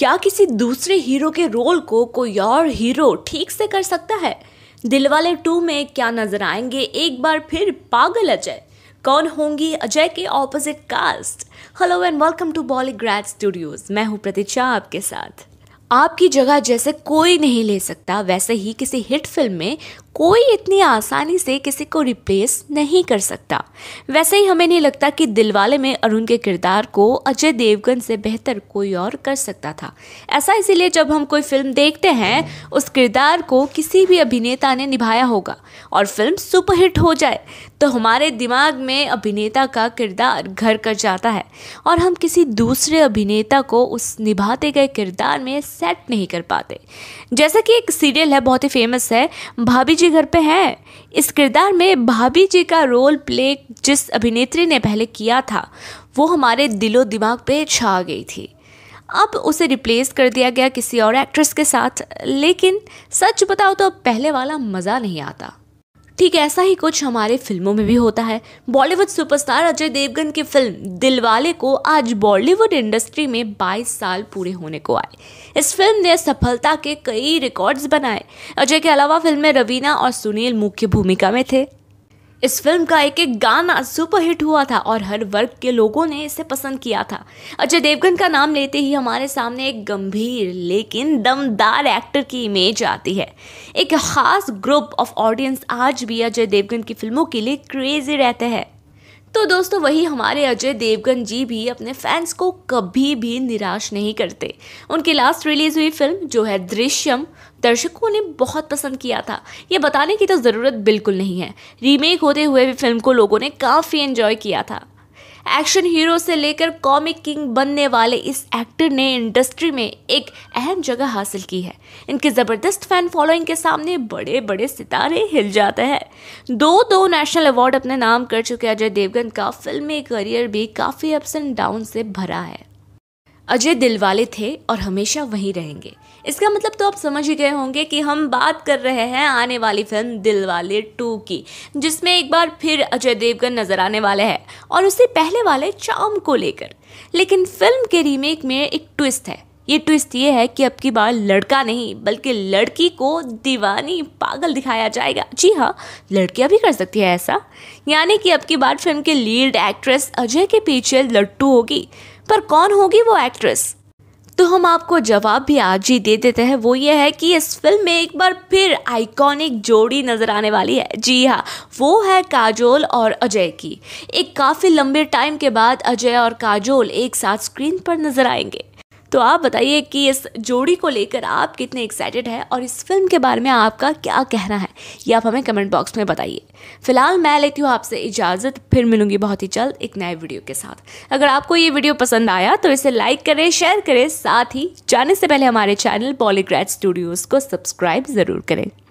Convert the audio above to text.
क्या किसी दूसरे हीरो के रोल को कोई और हीरो ठीक से कर सकता है दिलवाले टू में क्या नजर आएंगे एक बार फिर पागल अजय कौन होंगी अजय के opposite cast hello and welcome to Bollygrad studios मैं हूं प्रतीक्षा आपके साथ आपकी जगह जैसे कोई नहीं ले सकता वैसे ही किसी हिट फिल्म में कोई इतनी आसानी से किसी को रिप्लेस नहीं कर सकता वैसे ही हमें नहीं लगता कि दिलवाले में अरुण के किरदार को अजय देवगन से बेहतर कोई और कर सकता था ऐसा इसीलिए जब हम कोई फिल्म देखते हैं उस किरदार को किसी भी अभिनेता ने निभाया होगा और फिल्म सुपरहिट हो जाए तो हमारे दिमाग में अभिनेता का किरदार घर कर जाता है और हम किसी दूसरे अभिनेता को उस निभाते गए किरदार में सेट नहीं कर पाते जैसा कि एक सीरियल है बहुत ही फेमस है भाभी जी घर पे हैं इस किरदार में भाभी जी का रोल प्ले जिस अभिनेत्री ने पहले किया था वो हमारे दिलो दिमाग पे छा गई थी अब उसे रिप्लेस कर दिया गया किसी और एक्ट्रेस के साथ लेकिन सच बताओ तो पहले वाला मज़ा नहीं आता ठीक ऐसा ही कुछ हमारे फिल्मों में भी होता है बॉलीवुड सुपरस्टार अजय देवगन की फिल्म दिलवाले को आज बॉलीवुड इंडस्ट्री में 22 साल पूरे होने को आए इस फिल्म ने सफलता के कई रिकॉर्ड्स बनाए अजय के अलावा फिल्म में रवीना और सुनील मुख्य भूमिका में थे इस फिल्म का एक एक गाना सुपरहिट हुआ था और हर वर्ग के लोगों ने इसे पसंद किया था अजय देवगन का नाम लेते ही हमारे सामने एक गंभीर लेकिन दमदार एक्टर की इमेज आती है एक खास ग्रुप ऑफ ऑडियंस आज भी अजय देवगन की फिल्मों के लिए क्रेजी रहते हैं तो दोस्तों वही हमारे अजय देवगन जी भी अपने फैंस को कभी भी निराश नहीं करते उनकी लास्ट रिलीज हुई फिल्म जो है दृश्यम दर्शकों ने बहुत पसंद किया था ये बताने की तो ज़रूरत बिल्कुल नहीं है रीमेक होते हुए भी फिल्म को लोगों ने काफ़ी एंजॉय किया था एक्शन हीरो से लेकर कॉमिक किंग बनने वाले इस एक्टर ने इंडस्ट्री में एक अहम जगह हासिल की है इनके ज़बरदस्त फैन फॉलोइंग के सामने बड़े बड़े सितारे हिल जाते हैं दो दो नेशनल अवार्ड अपने नाम कर चुके अजय देवगन का फिल्मी करियर भी काफ़ी अप्स एंड डाउन से भरा है अजय दिलवाले थे और हमेशा वहीं रहेंगे इसका मतलब तो आप समझ ही गए होंगे कि हम बात कर रहे हैं आने वाली फिल्म दिलवाले टू की जिसमें एक बार फिर अजय देवगन नज़र आने वाले हैं और उससे पहले वाले चाम को लेकर लेकिन फिल्म के रीमेक में एक ट्विस्ट है ये ट्विस्ट ये है कि अब की बार लड़का नहीं बल्कि लड़की को दीवानी पागल दिखाया जाएगा जी हाँ लड़कियाँ भी कर सकती है ऐसा यानी कि अब की बार फिल्म के लीड एक्ट्रेस अजय के पीछे लट्टू होगी पर कौन होगी वो एक्ट्रेस तो हम आपको जवाब भी आज ही दे देते हैं वो ये है कि इस फिल्म में एक बार फिर आइकॉनिक जोड़ी नजर आने वाली है जी हाँ वो है काजोल और अजय की एक काफ़ी लंबे टाइम के बाद अजय और काजोल एक साथ स्क्रीन पर नजर आएंगे तो आप बताइए कि इस जोड़ी को लेकर आप कितने एक्साइटेड हैं और इस फिल्म के बारे में आपका क्या कहना है ये आप हमें कमेंट बॉक्स में बताइए फिलहाल मैं लेती हूँ आपसे इजाज़त फिर मिलूंगी बहुत ही जल्द एक नए वीडियो के साथ अगर आपको ये वीडियो पसंद आया तो इसे लाइक करें शेयर करें साथ ही जाने से पहले हमारे चैनल पॉलीग्रैट स्टूडियोज़ को सब्सक्राइब ज़रूर करें